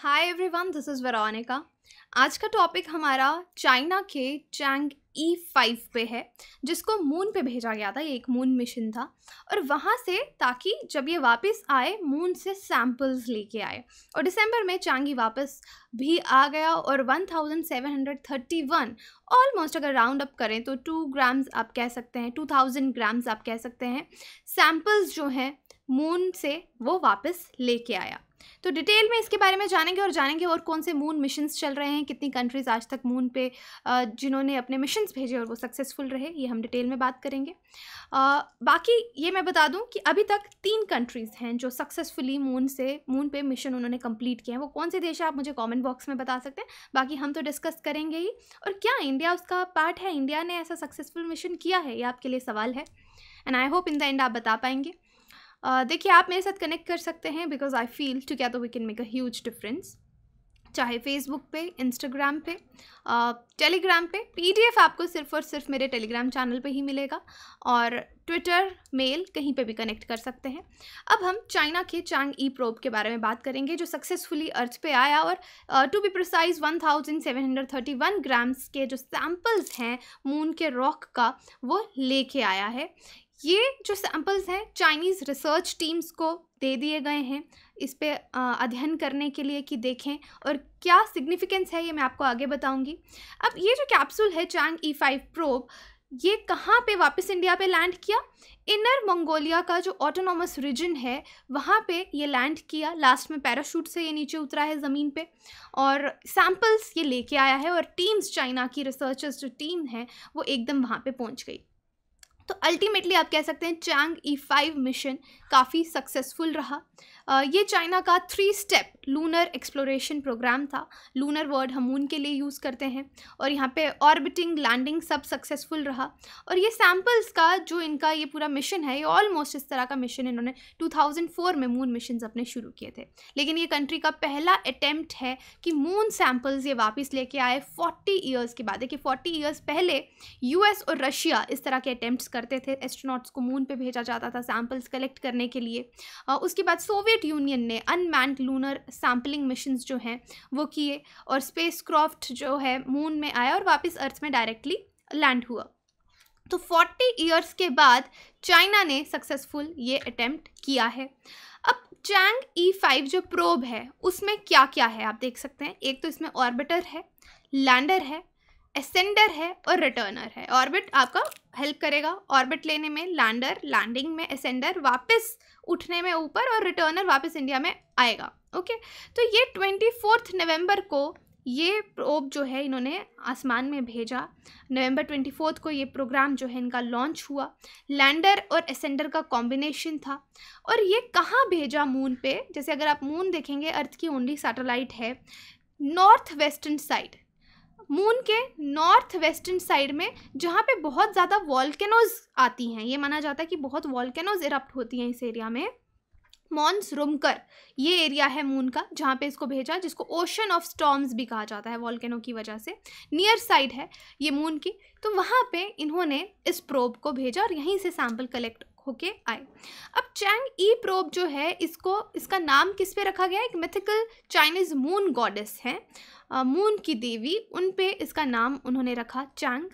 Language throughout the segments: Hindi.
Hi everyone this is Varanika आज का टॉपिक हमारा चाइना के चैंग ई फाइव पे है जिसको मून पे भेजा गया था ये एक मून मिशन था और वहाँ से ताकि जब ये वापस आए मून से सैम्पल्स लेके आए और दिसंबर में चांगी e वापस भी आ गया और 1731 ऑलमोस्ट अगर राउंड अप करें तो टू ग्राम्स आप कह सकते हैं 2000 ग्राम्स आप कह सकते हैं सैम्पल्स जो हैं मून से वो वापस लेके आया तो डिटेल में इसके बारे में जानेंगे और जानेंगे और कौन से मून मिशंस चल रहे हैं कितनी कंट्रीज़ आज तक मून पे जिन्होंने अपने मिशंस भेजे और वो सक्सेसफुल रहे ये हम डिटेल में बात करेंगे आ, बाकी ये मैं बता दूं कि अभी तक तीन कंट्रीज़ हैं जो सक्सेसफुली मून से मून पे मिशन उन्होंने कंप्लीट किए हैं वो कौन से देश है आप मुझे कॉमेंट बॉक्स में बता सकते हैं बाकी हम तो डिस्कस करेंगे ही और क्या इंडिया उसका पार्ट है इंडिया ने ऐसा सक्सेसफुल मिशन किया है ये आपके लिए सवाल है and I hope in the end आप बता पाएंगे देखिए आप मेरे साथ कनेक्ट कर सकते हैं बिकॉज आई फील टू क्या तो we can make a huge difference चाहे फेसबुक पे इंस्टाग्राम पे टेलीग्राम पे पीडीएफ आपको सिर्फ और सिर्फ मेरे टेलीग्राम चैनल पे ही मिलेगा और ट्विटर मेल कहीं पे भी कनेक्ट कर सकते हैं अब हम चाइना के चांग ई प्रोब के बारे में बात करेंगे जो सक्सेसफुली अर्थ पे आया और टू बी प्रिसाइज 1731 ग्राम्स के जो सैम्पल्स हैं मून के रॉक का वो लेके आया है ये जो सैम्पल्स हैं चाइनीज़ रिसर्च टीम्स को दे दिए गए हैं इस पर अध्ययन करने के लिए कि देखें और क्या सिग्निफिकेंस है ये मैं आपको आगे बताऊंगी अब ये जो कैप्सूल है Chang'e e five probe ये कहाँ पे वापस इंडिया पे लैंड किया इनर मंगोलिया का जो ऑटोनोमस रीजन है वहाँ पे ये लैंड किया लास्ट में पैराशूट से ये नीचे उतरा है ज़मीन पे और सैम्पल्स ये लेके आया है और टीम्स चाइना की रिसर्चर्स जो टीम है वो एकदम वहाँ पे पहुँच गई तो अल्टीमेटली आप कह सकते हैं चैंग ई फाइव मिशन काफ़ी सक्सेसफुल रहा ये चाइना का three step lunar exploration program था लूनर वर्ड हम मून के लिए यूज़ करते हैं और यहाँ पे ऑर्बिटिंग लैंडिंग सब सक्सेसफुल रहा और ये सैम्पल्स का जो इनका ये पूरा मिशन है ये ऑलमोस्ट इस तरह का मिशन इन्होंने 2004 में मून मिशन अपने शुरू किए थे लेकिन ये कंट्री का पहला अटैम्प्ट है कि मून सैम्पल्स ये वापस लेके आए फोर्टी ईयर्स के बाद देखिए फोर्टी ईयर्स पहले यू और रशिया इस तरह के अटैम्प्ट करते थे एस्ट्रोनॉट्स को मून पर भेजा जाता था सैम्पल्स कलेक्ट करने के लिए उसके बाद सोवियत सोवियत यूनियन ने अनमैंड लूनर सैम्पलिंग मिशन जो हैं वो किए और स्पेस क्राफ्ट जो है मून में आया और वापस अर्थ में डायरेक्टली लैंड हुआ तो 40 ईयर्स के बाद चाइना ने सक्सेसफुल ये अटैम्प्ट किया है अब चैंग ई फाइव जो प्रोब है उसमें क्या क्या है आप देख सकते हैं एक तो इसमें ऑर्बिटर है लैंडर है एसेंडर है और रिटर्नर है ऑर्बिट आपका हेल्प करेगा ऑर्बिट लेने में लैंडर लैंडिंग में एसेंडर वापस उठने में ऊपर और रिटर्नर वापस इंडिया में आएगा ओके तो ये ट्वेंटी फोर्थ नवम्बर को ये प्रोब जो है इन्होंने आसमान में भेजा नवंबर ट्वेंटी फोर्थ को ये प्रोग्राम जो है इनका लॉन्च हुआ लैंडर और एसेंडर का कॉम्बिनेशन था और ये कहाँ भेजा मून पे जैसे अगर आप मून देखेंगे अर्थ की ओनली सैटेलाइट है नॉर्थ वेस्टर्न साइड मून के नॉर्थ वेस्टर्न साइड में जहाँ पे बहुत ज़्यादा वॉल्केनोज आती हैं ये माना जाता है कि बहुत वॉल्केनोज इरप्ट होती हैं इस एरिया में मॉन्स रुमकर ये एरिया है मून का जहाँ पे इसको भेजा जिसको ओशन ऑफ स्टॉम्स भी कहा जाता है वॉल्केनो की वजह से नियर साइड है ये मून की तो वहाँ पे इन्होंने इस प्रोब को भेजा और यहीं से सैम्पल कलेक्ट होके आए अब चैंग ई प्रोब जो है इसको इसका नाम किस पे रखा गया एक मिथिकल चाइनीज़ मून गॉडेस है मून की देवी उन पे इसका नाम उन्होंने रखा चैंग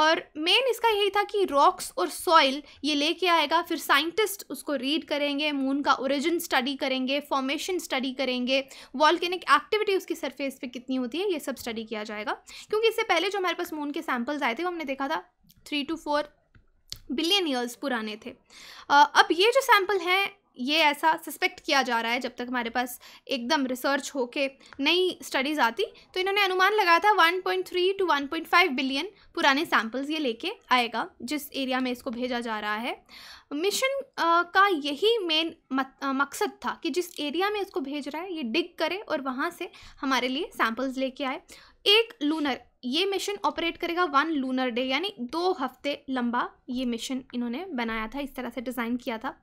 और मेन इसका यही था कि रॉक्स और सॉइल ये लेके आएगा फिर साइंटिस्ट उसको रीड करेंगे मून का ओरिजिन स्टडी करेंगे फॉर्मेशन स्टडी करेंगे वॉल्केनिक एक्टिविटी उसकी सरफेस पे कितनी होती है ये सब स्टडी किया जाएगा क्योंकि इससे पहले जो हमारे पास मून के सैंपल्स आए थे वो हमने देखा था three two four billion years पुराने थे अब ये जो सैम्पल हैं ये ऐसा सस्पेक्ट किया जा रहा है जब तक हमारे पास एकदम रिसर्च हो के नई स्टडीज़ आती तो इन्होंने अनुमान लगाया था 1.3 टू 1.5 बिलियन पुराने सैम्पल्स ये लेके आएगा जिस एरिया में इसको भेजा जा रहा है मिशन का यही मेन मकसद था कि जिस एरिया में इसको भेज रहा है ये डिग करे और वहाँ से हमारे लिए सैम्पल्स लेके आए एक लूनर ये मिशन ऑपरेट करेगा वन लूनर डे यानी दो हफ्ते लंबा ये मिशन इन्होंने बनाया था इस तरह से डिज़ाइन किया था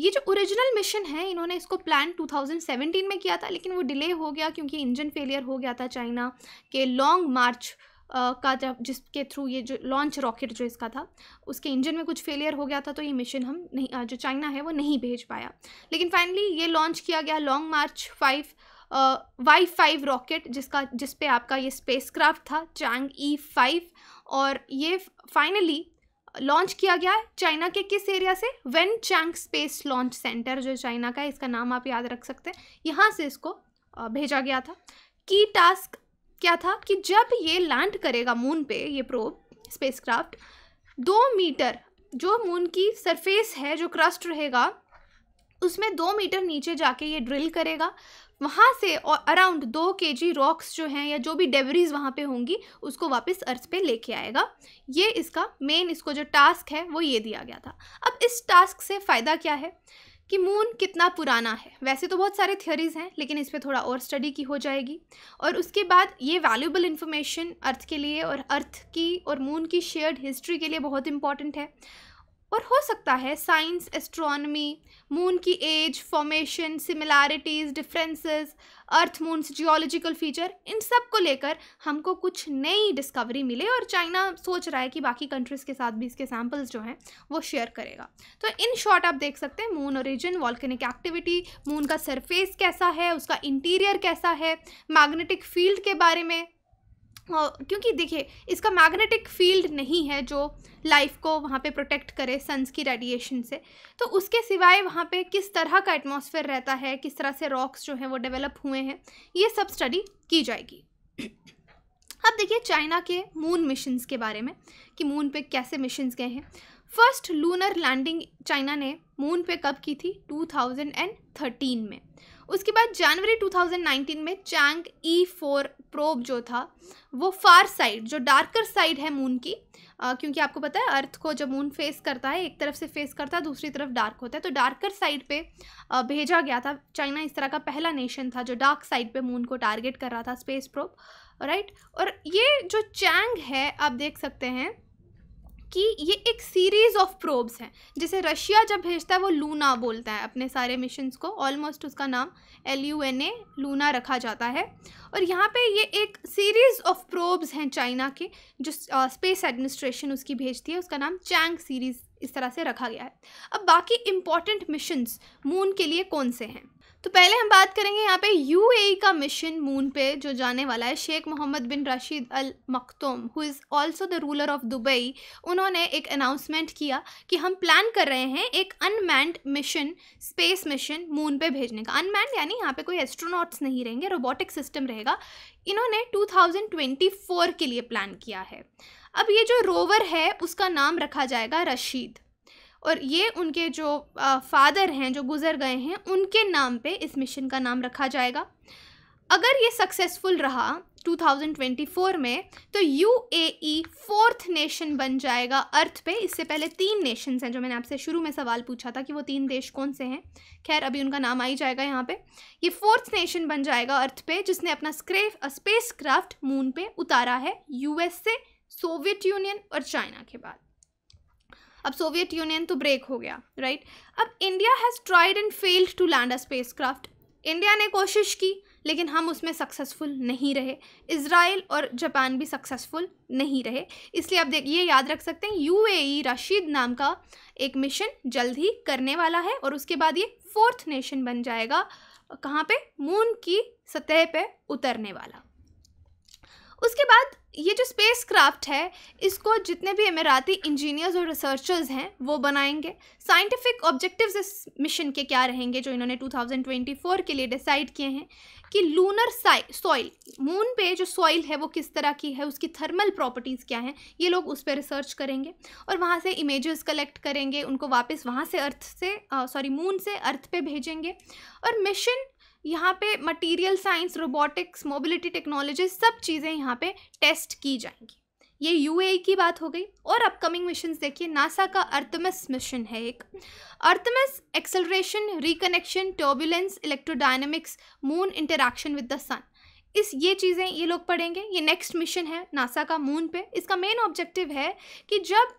ये जो ओरिजिनल मिशन है इन्होंने इसको प्लान 2017 में किया था लेकिन वो डिले हो गया क्योंकि इंजन फेलियर हो गया था चाइना के लॉन्ग मार्च का जब जिसके थ्रू ये जो लॉन्च रॉकेट जो इसका था उसके इंजन में कुछ फेलियर हो गया था तो ये मिशन हम नहीं जो चाइना है वो नहीं भेज पाया लेकिन फाइनली ये लॉन्च किया गया Long March five Y five rocket जिसका जिस पे आपका ये क्राफ्ट था चांग ई फाइव और ये फाइनली लॉन्च किया गया है चाइना के किस एरिया से Wenchang space launch center जो चाइना का है इसका नाम आप याद रख सकते हैं यहाँ से इसको भेजा गया था की टास्क क्या था कि जब ये लैंड करेगा मून पे ये प्रोब स्पेसक्राफ्ट दो मीटर जो मून की सरफेस है जो क्रस्ट रहेगा उसमें दो मीटर नीचे जाके ये ड्रिल करेगा वहाँ से और अराउंड दो के जी रॉक्स जो हैं या जो भी डेवरीज वहाँ पे होंगी उसको वापस अर्थ पे लेके आएगा ये इसका मेन इसको जो टास्क है वो ये दिया गया था अब इस टास्क से फ़ायदा क्या है कि मून कितना पुराना है वैसे तो बहुत सारे थियोरीज हैं लेकिन इस पर थोड़ा और स्टडी की हो जाएगी और उसके बाद ये वैल्यूबल इन्फॉर्मेशन अर्थ के लिए और अर्थ की और मून की शेयर्ड हिस्ट्री के लिए बहुत इंपॉर्टेंट है और हो सकता है साइंस एस्ट्रोनॉमी मून की age formation similarities differences earth moon geological feature इन सब को लेकर हमको कुछ नई डिस्कवरी मिले और चाइना सोच रहा है कि बाकी कंट्रीज़ के साथ भी इसके सैम्पल्स जो हैं वो शेयर करेगा तो इन शॉर्ट आप देख सकते हैं moon origin volcanic activity moon का सरफेस कैसा है उसका इंटीरियर कैसा है मैग्नेटिक फील्ड के बारे में क्योंकि देखिए इसका मैग्नेटिक फील्ड नहीं है जो लाइफ को वहाँ पे प्रोटेक्ट करे सन्स की रेडिएशन से तो उसके सिवाय वहाँ पे किस तरह का एटमॉस्फेयर रहता है किस तरह से रॉक्स जो हैं वो डेवलप हुए हैं ये सब स्टडी की जाएगी अब देखिए चाइना के मून मिशंस के बारे में कि मून पे कैसे मिशंस गए हैं फर्स्ट लूनर लैंडिंग चाइना ने मून पे कब की थी 2013 में उसके बाद जनवरी 2019 में चैंग ई फोर प्रोब जो था वो फार साइड जो डार्कर साइड है मून की आ, क्योंकि आपको पता है अर्थ को जब मून फेस करता है एक तरफ से फेस करता है दूसरी तरफ डार्क होता है तो डार्कर साइड पे भेजा गया था चाइना इस तरह का पहला नेशन था जो डार्क साइड पे मून को टारगेट कर रहा था स्पेस प्रोब राइट और ये जो चैंग है आप देख सकते हैं कि ये एक सीरीज़ ऑफ प्रोब्स हैं जिसे रशिया जब भेजता है वो लूना बोलता है अपने सारे मिशंस को ऑलमोस्ट उसका नाम L U N A luna रखा जाता है और यहाँ पे ये एक सीरीज़ ऑफ प्रोब्स हैं चाइना के जो स्पेस एडमिनिस्ट्रेशन उसकी भेजती है उसका नाम चैंग सीरीज़ इस तरह से रखा गया है अब बाकी इम्पॉर्टेंट मिशंस मून के लिए कौन से हैं तो पहले हम बात करेंगे यहाँ पे यूएई e का मिशन मून पे जो जाने वाला है Sheikh Mohammed bin Rashid Al Maktoum who is also the ruler of Dubai उन्होंने एक अनाउंसमेंट किया कि हम प्लान कर रहे हैं एक unmanned mission space mission moon पे भेजने का अनमैंड यानी यहाँ पे कोई एस्ट्रोनॉट्स नहीं रहेंगे रोबोटिक सिस्टम रहेगा इन्होंने 2024 के लिए प्लान किया है अब ये जो रोवर है उसका नाम रखा जाएगा रशीद और ये उनके जो फादर हैं जो गुज़र गए हैं उनके नाम पे इस मिशन का नाम रखा जाएगा अगर ये सक्सेसफुल रहा 2024 में तो यू फोर्थ नेशन बन जाएगा अर्थ पे इससे पहले तीन नेशंस हैं जो मैंने आपसे शुरू में सवाल पूछा था कि वो तीन देश कौन से हैं खैर अभी उनका नाम आ ही जाएगा यहाँ पे ये फोर्थ नेशन बन जाएगा अर्थ पे जिसने अपना स्क्रेफ स्पेस क्राफ्ट मून पे उतारा है यूएसए सोवियत यूनियन और चाइना के बाद अब सोवियत यूनियन तो ब्रेक हो गया राइट अब India has tried and failed to land a spacecraft India ने कोशिश की लेकिन हम उसमें सक्सेसफुल नहीं रहे इसराइल और जापान भी सक्सेसफुल नहीं रहे इसलिए आप देखिए याद रख सकते हैं यूएई रशीद e नाम का एक मिशन जल्द ही करने वाला है और उसके बाद ये फोर्थ नेशन बन जाएगा कहाँ पे मून की सतह पे उतरने वाला उसके बाद ये जो स्पेस क्राफ्ट है इसको जितने भी अमेराती इंजीनियर्स और रिसर्चर्स हैं वो बनाएंगे साइंटिफिक ऑब्जेक्टिव्स इस मिशन के क्या रहेंगे जो इन्होंने 2024 के लिए डिसाइड किए हैं कि लूनर सॉइल मून पे जो सॉइल है वो किस तरह की है उसकी थर्मल प्रॉपर्टीज़ क्या हैं ये लोग उस पर रिसर्च करेंगे और वहाँ से इमेजेस कलेक्ट करेंगे उनको वापस वहाँ से अर्थ से सॉरी मून से अर्थ पे भेजेंगे और मिशन यहाँ पे material science robotics mobility technology सब चीज़ें यहाँ पे टेस्ट की जाएंगी ये यू की बात हो गई और अपकमिंग मिशन देखिए नासा का अर्थमस मिशन है एक Artemis acceleration reconnection turbulence electrodynamics moon interaction with the sun इस ये चीज़ें ये लोग पढ़ेंगे ये नेक्स्ट मिशन है नासा का मून पे इसका मेन ऑब्जेक्टिव है कि जब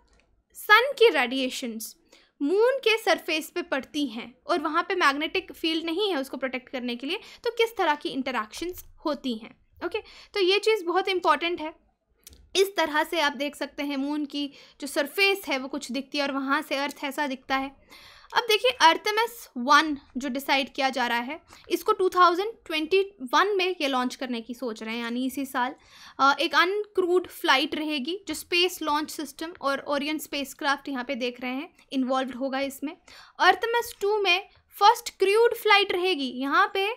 सन की रेडिएशंस मून के सरफेस पे पड़ती हैं और वहाँ पे मैग्नेटिक फील्ड नहीं है उसको प्रोटेक्ट करने के लिए तो किस तरह की इंटरेक्शंस होती हैं ओके तो ये चीज़ बहुत इंपॉर्टेंट है इस तरह से आप देख सकते हैं मून की जो सरफेस है वो कुछ दिखती है और वहाँ से अर्थ ऐसा दिखता है अब देखिए अर्थमेस वन जो डिसाइड किया जा रहा है इसको 2021 में ये लॉन्च करने की सोच रहे हैं यानी इसी साल एक अनक्रूड फ्लाइट रहेगी जो स्पेस लॉन्च सिस्टम और ओरियन स्पेसक्राफ्ट यहाँ पे देख रहे हैं इन्वॉल्व होगा इसमें अर्थमेस टू में फर्स्ट क्रूड फ्लाइट रहेगी यहाँ पे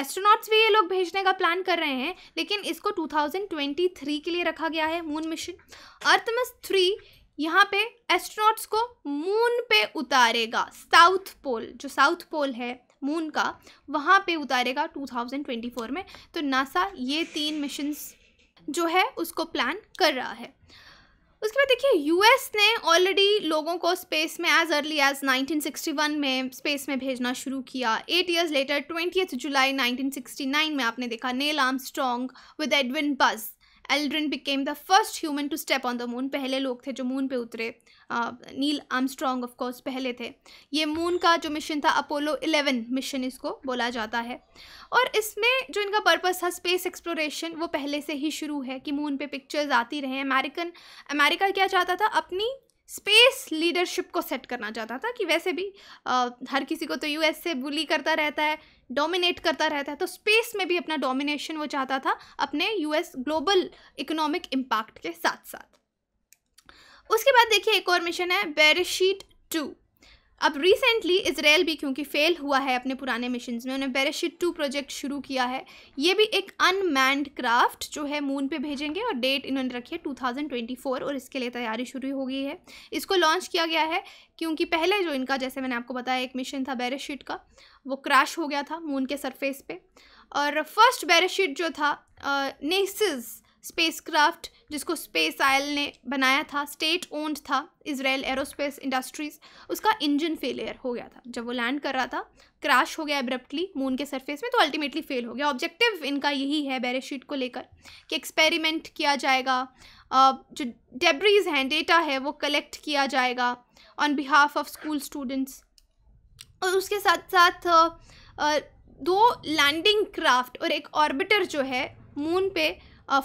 एस्ट्रोनॉट्स भी ये लोग भेजने का प्लान कर रहे हैं लेकिन इसको 2023 के लिए रखा गया है मून मिशन अर्थमस थ्री यहाँ पे एस्ट्रोनॉट्स को मून पे उतारेगा साउथ पोल जो साउथ पोल है मून का वहाँ पे उतारेगा 2024 में तो नासा ये तीन मिशंस जो है उसको प्लान कर रहा है उसके बाद देखिए यूएस ने ऑलरेडी लोगों को स्पेस में एज अर्ली एज 1961 में स्पेस में भेजना शुरू किया eight years later twenty July 1969 में आपने देखा Armstrong with Edwin Buzz Aldrin became the first human to step on the moon पहले लोग थे जो मून पे उतरे नील आर्मस्ट्रॉन्ग ऑफ कोर्स पहले थे ये मून का जो मिशन था अपोलो 11 मिशन इसको बोला जाता है और इसमें जो इनका पर्पस था स्पेस एक्सप्लोरेशन वो पहले से ही शुरू है कि मून पे पिक्चर्स आती रहे अमेरिकन अमेरिका क्या चाहता था अपनी स्पेस लीडरशिप को सेट करना चाहता था कि वैसे भी आ, हर किसी को तो यूएस से बुली करता रहता है डोमिनेट करता रहता है तो स्पेस में भी अपना डोमिनेशन वो चाहता था अपने यूएस ग्लोबल इकोनॉमिक इम्पैक्ट के साथ साथ उसके बाद देखिए एक और मिशन है बेरशीट टू अब रिसेंटली इसराइल भी क्योंकि फेल हुआ है अपने पुराने मिशन में उन्हें बेरेशिट टू प्रोजेक्ट शुरू किया है ये भी एक अनमैंड क्राफ्ट जो है मून पे भेजेंगे और डेट इन्होंने रखी है 2024 और इसके लिए तैयारी शुरू हो गई है इसको लॉन्च किया गया है क्योंकि पहले जो इनका जैसे मैंने आपको बताया एक मिशन था बेरेशिट का वो क्रैश हो गया था मून के सरफेस पे और फर्स्ट बैराशूट जो था नेसिस क्राफ्ट जिसको स्पेस आयल ने बनाया था स्टेट ओन्ड था इसराइल एरोस्पेस इंडस्ट्रीज़ उसका इंजन फेलियर हो गया था जब वो लैंड कर रहा था क्रैश हो गया एब्रप्टली मून के सरफेस में तो अल्टीमेटली फेल हो गया ऑब्जेक्टिव इनका यही है बैरिशीट को लेकर कि एक्सपेरिमेंट किया जाएगा जो डेबरीज हैं डेटा है वो कलेक्ट किया जाएगा on behalf of school students और उसके साथ साथ दो लैंडिंग क्राफ्ट और एक ऑर्बिटर जो है मून पे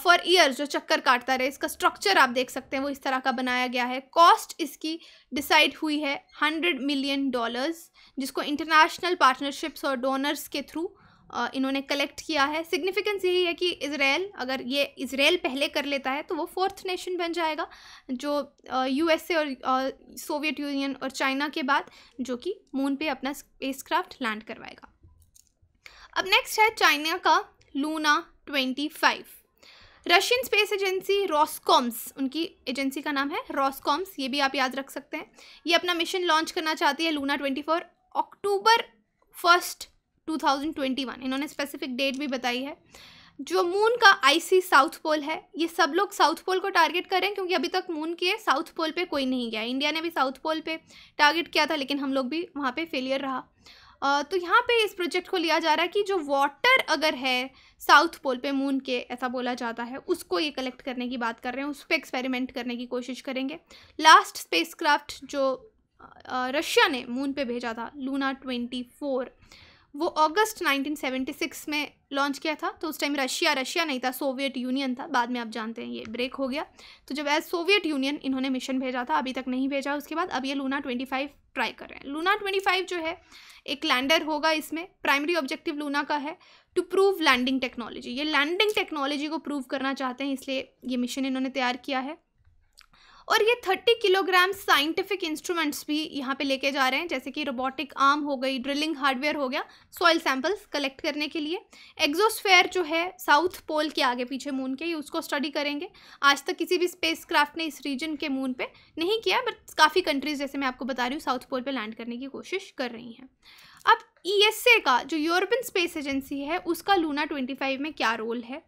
फॉर ईयर जो चक्कर काटता रहे इसका स्ट्रक्चर आप देख सकते हैं वो इस तरह का बनाया गया है कॉस्ट इसकी डिसाइड हुई है हंड्रेड मिलियन डॉलर्स जिसको इंटरनेशनल पार्टनरशिप्स और डोनर्स के थ्रू इन्होंने कलेक्ट किया है सिग्निफिकेंस यही है कि इसराइल अगर ये इसराइल पहले कर लेता है तो वो फोर्थ नेशन बन जाएगा जो यूएसए और सोवियत यूनियन और चाइना के बाद जो कि मून पे अपना स्पेसक्राफ्ट लैंड करवाएगा अब नेक्स्ट है चाइना का Luna twenty five Russian space agency Roscosmos उनकी एजेंसी का नाम है रॉसकॉम्स ये भी आप याद रख सकते हैं ये अपना मिशन लॉन्च करना चाहती है Luna twenty four October first 2021 इन्होंने स्पेसिफिक डेट भी बताई है जो मून का आईसी साउथ पोल है ये सब लोग साउथ पोल को टारगेट कर रहे हैं क्योंकि अभी तक मून के साउथ पोल पे कोई नहीं गया इंडिया ने भी साउथ पोल पे टारगेट किया था लेकिन हम लोग भी वहाँ पे फेलियर रहा आ, तो यहाँ पे इस प्रोजेक्ट को लिया जा रहा है कि जो वाटर अगर है साउथ पोल पे मून के ऐसा बोला जाता है उसको ये कलेक्ट करने की बात कर रहे हैं उस पर एक्सपेरिमेंट करने की कोशिश करेंगे लास्ट स्पेस जो रशिया ने मून पर भेजा था लूना ट्वेंटी फोर वो अगस्त 1976 में लॉन्च किया था तो उस टाइम रशिया रशिया नहीं था सोवियत यूनियन था बाद में आप जानते हैं ये ब्रेक हो गया तो जब एज सोवियत यूनियन इन्होंने मिशन भेजा था अभी तक नहीं भेजा उसके बाद अब ये लूना 25 ट्राई कर रहे हैं लूना 25 जो है एक लैंडर होगा इसमें प्राइमरी ऑब्जेक्टिव लूना का है टू प्रूव लैंडिंग टेक्नोलॉजी ये लैंडिंग टेक्नोलॉजी को प्रूव करना चाहते हैं इसलिए ये मिशन इन्होंने तैयार किया है और ये थर्टी किलोग्राम साइंटिफिक इंस्ट्रूमेंट्स भी यहाँ पे लेके जा रहे हैं जैसे कि रोबोटिक आर्म हो गई ड्रिलिंग हार्डवेयर हो गया सॉइल सैम्पल्स कलेक्ट करने के लिए एग्जोस्फेयर जो है साउथ पोल के आगे पीछे मून के उसको स्टडी करेंगे आज तक किसी भी स्पेस ने इस रीजन के मून पर नहीं किया बट काफ़ी कंट्रीज जैसे मैं आपको बता रही हूँ साउथ पोल पर लैंड करने की कोशिश कर रही हैं अब ई e का जो यूरोपियन स्पेस एजेंसी है उसका लूना 25 में क्या रोल है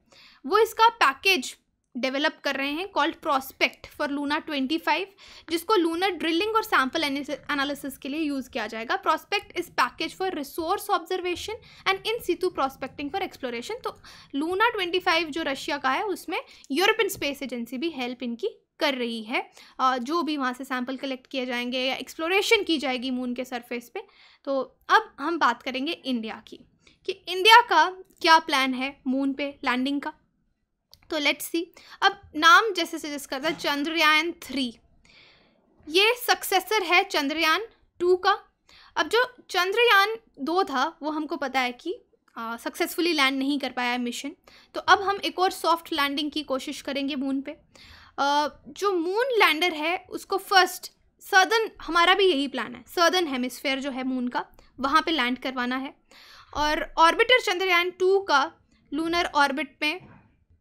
वो इसका पैकेज डेवलप कर रहे हैं called prospect for Luna twenty five जिसको लूना ड्रिलिंग और सैम्पल एनालिसिस के लिए यूज़ किया जाएगा prospect is package for resource observation and in situ prospecting for exploration तो लूना ट्वेंटी फाइव जो रशिया का है उसमें यूरोपियन स्पेस एजेंसी भी हेल्प इनकी कर रही है जो भी वहाँ से सैम्पल कलेक्ट किए जाएंगे या एक्सप्लोरेशन की जाएगी मून के सरफेस पे तो अब हम बात करेंगे इंडिया की कि इंडिया का क्या प्लान है मून पे लैंडिंग का तो लेट्स सी अब नाम जैसे सजेस्ट करता है चंद्रयान थ्री ये सक्सेसर है चंद्रयान टू का अब जो चंद्रयान दो था वो हमको पता है कि सक्सेसफुली लैंड नहीं कर पाया मिशन तो अब हम एक और सॉफ्ट लैंडिंग की कोशिश करेंगे मून पे आ, जो मून लैंडर है उसको फर्स्ट सदर्न हमारा भी यही प्लान है सदर्न हेमिसफेयर जो है मून का वहाँ पे लैंड करवाना है और ऑर्बिटर चंद्रयान टू का लूनर ऑर्बिट में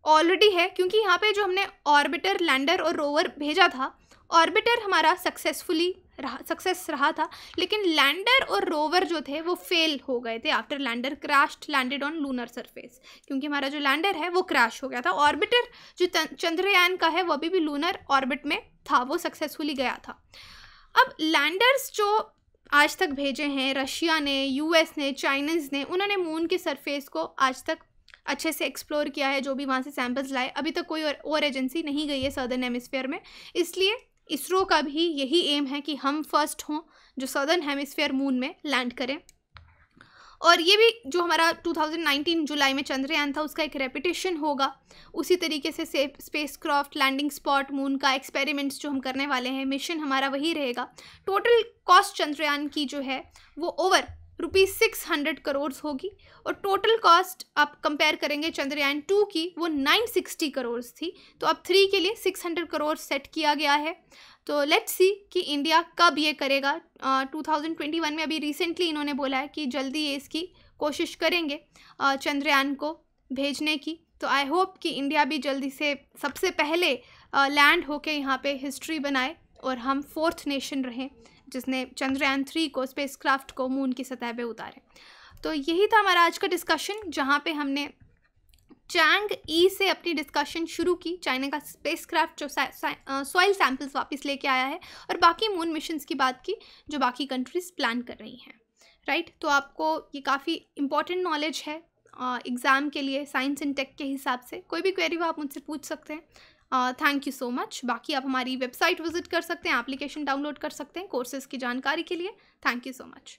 ऑलरेडी है क्योंकि यहाँ पे जो हमने ऑर्बिटर लैंडर और रोवर भेजा था ऑर्बिटर हमारा सक्सेसफुली रहा सक्सेस रहा था लेकिन लैंडर और रोवर जो थे वो फेल हो गए थे after lander crashed landed on lunar surface क्योंकि हमारा जो लैंडर है वो क्रैश हो गया था ऑर्बिटर जो चंद्रयान का है वो अभी भी लूनर ऑर्बिट में था वो सक्सेसफुली गया था अब लैंडर्स जो आज तक भेजे हैं रशिया ने यूएस ने चाइनीज़ ने उन्होंने मून के सरफेस को आज तक अच्छे से एक्सप्लोर किया है जो भी वहाँ से सैम्पल्स लाए अभी तक कोई और, एजेंसी नहीं गई है सदर्न हेमिसफेयर में इसलिए इसरो का भी यही एम है कि हम फर्स्ट हों जो सदर्न हेमिसफेयर मून में लैंड करें और ये भी जो हमारा 2019 जुलाई में चंद्रयान था उसका एक रेपिटेशन होगा उसी तरीके से safe space craft landing spot moon का एक्सपेरिमेंट्स जो हम करने वाले हैं मिशन हमारा वही रहेगा टोटल कॉस्ट चंद्रयान की जो है वो over rupees six hundred crore होगी और टोटल कॉस्ट आप कंपेयर करेंगे चंद्रयान टू की वो नाइन सिक्सटी करोड़ थी तो अब थ्री के लिए सिक्स हंड्रेड करोड़ सेट किया गया है तो लेट्स सी कि इंडिया कब ये करेगा टू थाउजेंड ट्वेंटी वन में अभी रिसेंटली इन्होंने बोला है कि जल्दी ये इसकी कोशिश करेंगे चंद्रयान को भेजने की तो आई होप कि इंडिया भी जल्दी से सबसे पहले लैंड होके यहाँ पे हिस्ट्री बनाए और हम फोर्थ नेशन रहें जिसने चंद्रयान थ्री को क्राफ्ट को मून की सतह पे उतारे तो यही था हमारा आज का डिस्कशन जहाँ पे हमने चैंग ई e से अपनी डिस्कशन शुरू की चाइना का स्पेसक्राफ्ट जो सॉइल सैंपल्स वापस लेके आया है और बाकी मून मिशंस की बात की जो बाकी कंट्रीज़ प्लान कर रही हैं राइट right? तो आपको ये काफ़ी इंपॉर्टेंट नॉलेज है एग्ज़ाम के लिए साइंस एंड टेक के हिसाब से कोई भी क्वेरी हो आप मुझसे पूछ सकते हैं थैंक यू सो मच बाकी आप हमारी वेबसाइट विजिट कर सकते हैं एप्लीकेशन डाउनलोड कर सकते हैं कोर्सेज़ की जानकारी के लिए थैंक यू सो मच